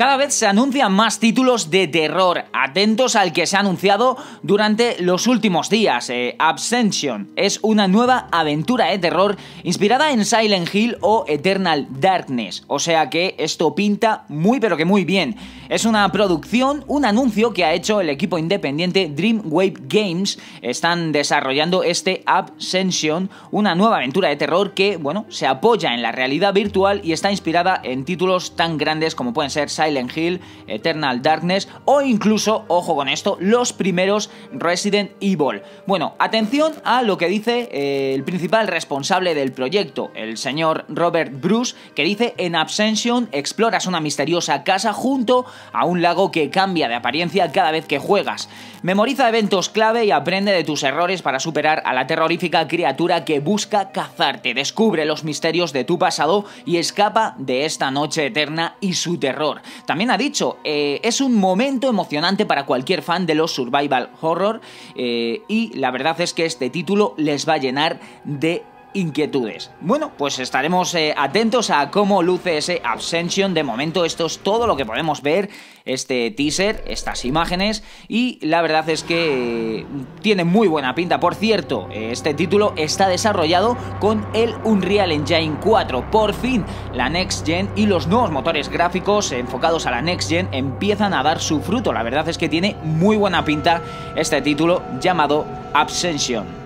Cada vez se anuncian más títulos de terror, atentos al que se ha anunciado durante los últimos días. Eh, Absension es una nueva aventura de terror inspirada en Silent Hill o Eternal Darkness, o sea que esto pinta muy pero que muy bien. Es una producción, un anuncio que ha hecho el equipo independiente Dreamwave Games. Están desarrollando este Absension, una nueva aventura de terror que, bueno, se apoya en la realidad virtual y está inspirada en títulos tan grandes como pueden ser Silent ...Ellen Hill, Eternal Darkness o incluso, ojo con esto, los primeros Resident Evil. Bueno, atención a lo que dice eh, el principal responsable del proyecto, el señor Robert Bruce, que dice en Absension exploras una misteriosa casa junto a un lago que cambia de apariencia cada vez que juegas. Memoriza eventos clave y aprende de tus errores para superar a la terrorífica criatura que busca cazarte. Descubre los misterios de tu pasado y escapa de esta noche eterna y su terror. También ha dicho, eh, es un momento emocionante para cualquier fan de los survival horror eh, y la verdad es que este título les va a llenar de inquietudes. Bueno, pues estaremos eh, atentos a cómo luce ese Absension. De momento esto es todo lo que podemos ver, este teaser, estas imágenes, y la verdad es que mm, tiene muy buena pinta. Por cierto, eh, este título está desarrollado con el Unreal Engine 4. Por fin, la Next Gen y los nuevos motores gráficos enfocados a la Next Gen empiezan a dar su fruto. La verdad es que tiene muy buena pinta este título llamado Absension.